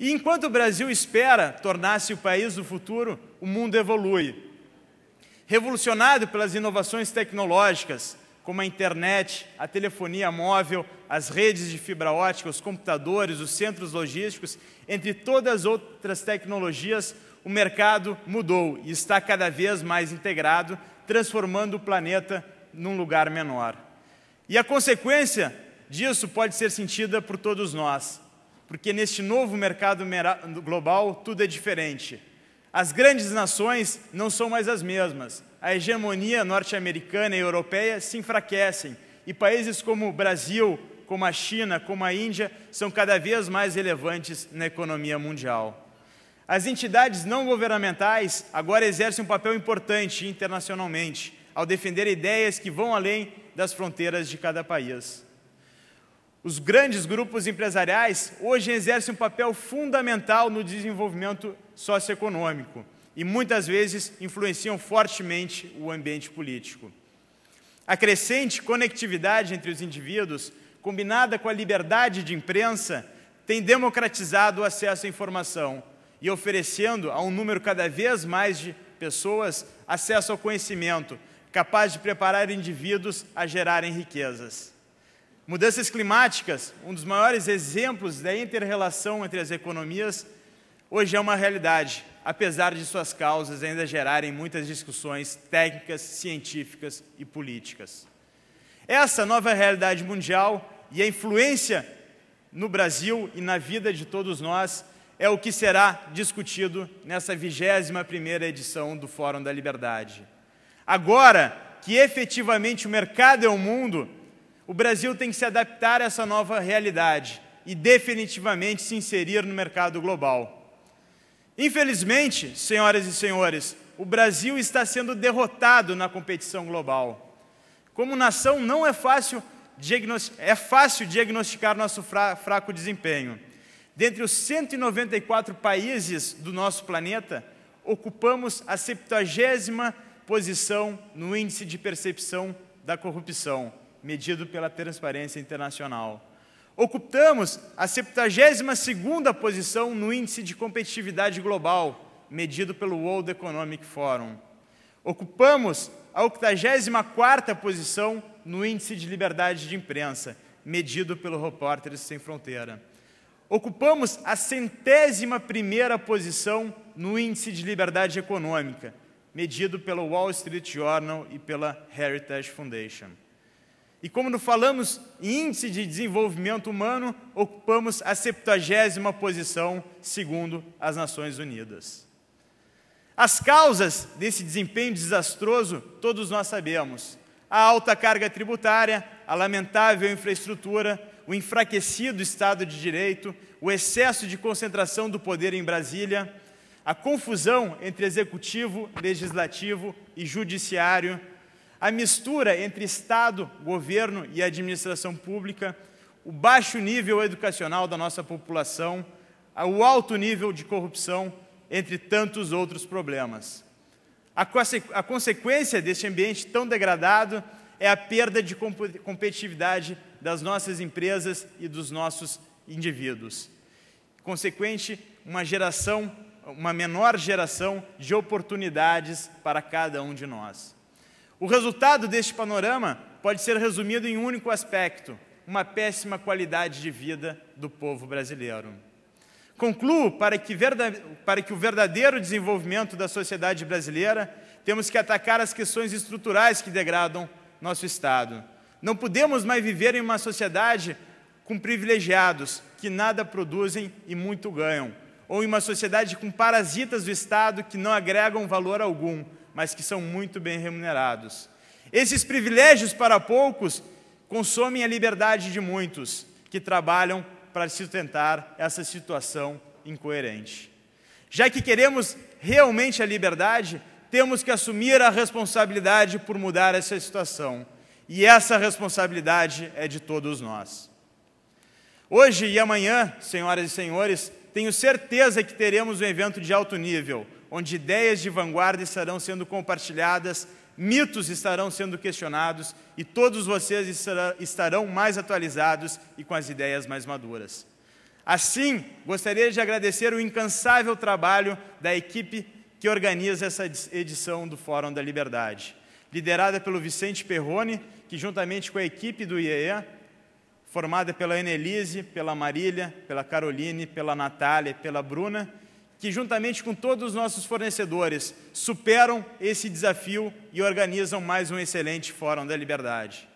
E enquanto o Brasil espera tornar-se o país do futuro, o mundo evolui. Revolucionado pelas inovações tecnológicas, como a internet, a telefonia móvel, as redes de fibra ótica, os computadores, os centros logísticos, entre todas as outras tecnologias, o mercado mudou e está cada vez mais integrado, transformando o planeta num lugar menor. E a consequência disso pode ser sentida por todos nós porque neste novo mercado global tudo é diferente. As grandes nações não são mais as mesmas. A hegemonia norte-americana e europeia se enfraquecem e países como o Brasil, como a China, como a Índia são cada vez mais relevantes na economia mundial. As entidades não governamentais agora exercem um papel importante internacionalmente ao defender ideias que vão além das fronteiras de cada país. Os grandes grupos empresariais hoje exercem um papel fundamental no desenvolvimento socioeconômico e muitas vezes influenciam fortemente o ambiente político. A crescente conectividade entre os indivíduos, combinada com a liberdade de imprensa, tem democratizado o acesso à informação e oferecendo a um número cada vez mais de pessoas acesso ao conhecimento, capaz de preparar indivíduos a gerarem riquezas. Mudanças climáticas, um dos maiores exemplos da interrelação entre as economias, hoje é uma realidade, apesar de suas causas ainda gerarem muitas discussões técnicas, científicas e políticas. Essa nova realidade mundial e a influência no Brasil e na vida de todos nós é o que será discutido nessa 21ª edição do Fórum da Liberdade. Agora que efetivamente o mercado é o mundo, o Brasil tem que se adaptar a essa nova realidade e definitivamente se inserir no mercado global. Infelizmente, senhoras e senhores, o Brasil está sendo derrotado na competição global. Como nação, não é fácil, é fácil diagnosticar nosso fra fraco desempenho. Dentre os 194 países do nosso planeta, ocupamos a 70 posição no índice de percepção da corrupção medido pela Transparência Internacional. Ocupamos a 72ª posição no Índice de Competitividade Global, medido pelo World Economic Forum. Ocupamos a 84ª posição no Índice de Liberdade de Imprensa, medido pelo Repórteres Sem Fronteira. Ocupamos a centésima primeira posição no Índice de Liberdade Econômica, medido pelo Wall Street Journal e pela Heritage Foundation. E como não falamos em índice de desenvolvimento humano, ocupamos a 70 posição, segundo as Nações Unidas. As causas desse desempenho desastroso, todos nós sabemos. A alta carga tributária, a lamentável infraestrutura, o enfraquecido Estado de Direito, o excesso de concentração do poder em Brasília, a confusão entre executivo, legislativo e judiciário, a mistura entre Estado, governo e administração pública, o baixo nível educacional da nossa população, o alto nível de corrupção, entre tantos outros problemas. A, conse a consequência deste ambiente tão degradado é a perda de comp competitividade das nossas empresas e dos nossos indivíduos. Consequente, uma geração, uma menor geração de oportunidades para cada um de nós. O resultado deste panorama pode ser resumido em um único aspecto: uma péssima qualidade de vida do povo brasileiro. Concluo para que, verdade, para que o verdadeiro desenvolvimento da sociedade brasileira temos que atacar as questões estruturais que degradam nosso Estado. Não podemos mais viver em uma sociedade com privilegiados que nada produzem e muito ganham, ou em uma sociedade com parasitas do Estado que não agregam valor algum, mas que são muito bem remunerados. Esses privilégios para poucos consomem a liberdade de muitos que trabalham para sustentar essa situação incoerente. Já que queremos realmente a liberdade, temos que assumir a responsabilidade por mudar essa situação. E essa responsabilidade é de todos nós. Hoje e amanhã, senhoras e senhores, tenho certeza que teremos um evento de alto nível, onde ideias de vanguarda estarão sendo compartilhadas, mitos estarão sendo questionados e todos vocês estarão mais atualizados e com as ideias mais maduras. Assim, gostaria de agradecer o incansável trabalho da equipe que organiza essa edição do Fórum da Liberdade, liderada pelo Vicente Perrone, que juntamente com a equipe do IEE, formada pela Enelise, pela Marília, pela Caroline, pela Natália, pela Bruna que, juntamente com todos os nossos fornecedores, superam esse desafio e organizam mais um excelente Fórum da Liberdade.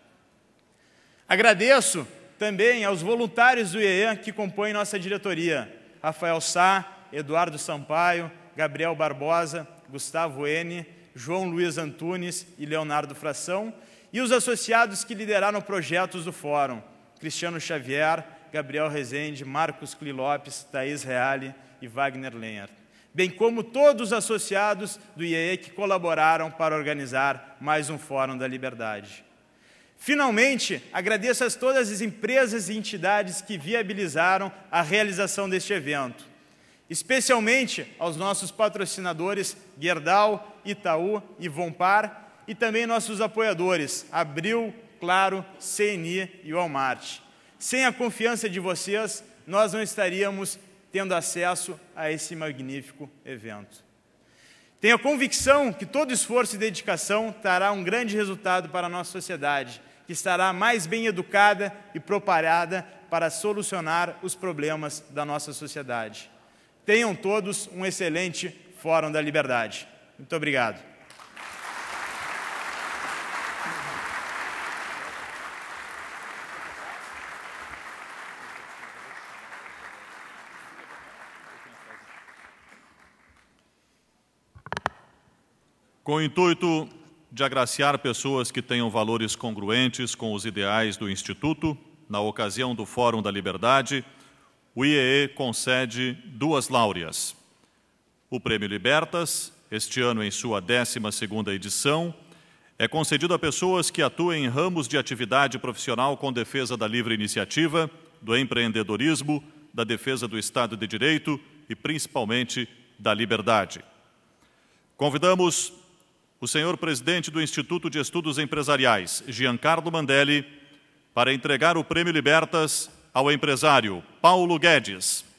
Agradeço também aos voluntários do IEAN que compõem nossa diretoria, Rafael Sá, Eduardo Sampaio, Gabriel Barbosa, Gustavo N., João Luiz Antunes e Leonardo Fração, e os associados que lideraram projetos do Fórum, Cristiano Xavier, Gabriel Rezende, Marcos Clílopes, Thaís Reale e Wagner Lenhart, bem como todos os associados do IEE que colaboraram para organizar mais um Fórum da Liberdade. Finalmente, agradeço a todas as empresas e entidades que viabilizaram a realização deste evento, especialmente aos nossos patrocinadores Gerdau, Itaú e Vompar, e também nossos apoiadores Abril, Claro, CNI e Walmart. Sem a confiança de vocês, nós não estaríamos tendo acesso a esse magnífico evento. Tenho a convicção que todo esforço e dedicação trará um grande resultado para a nossa sociedade, que estará mais bem educada e preparada para solucionar os problemas da nossa sociedade. Tenham todos um excelente Fórum da Liberdade. Muito obrigado. com o intuito de agraciar pessoas que tenham valores congruentes com os ideais do Instituto, na ocasião do Fórum da Liberdade, o IEE concede duas láureas. O Prêmio Libertas, este ano em sua 12ª edição, é concedido a pessoas que atuem em ramos de atividade profissional com defesa da livre iniciativa, do empreendedorismo, da defesa do Estado de Direito e, principalmente, da liberdade. Convidamos o senhor presidente do Instituto de Estudos Empresariais, Giancarlo Mandelli, para entregar o Prêmio Libertas ao empresário Paulo Guedes.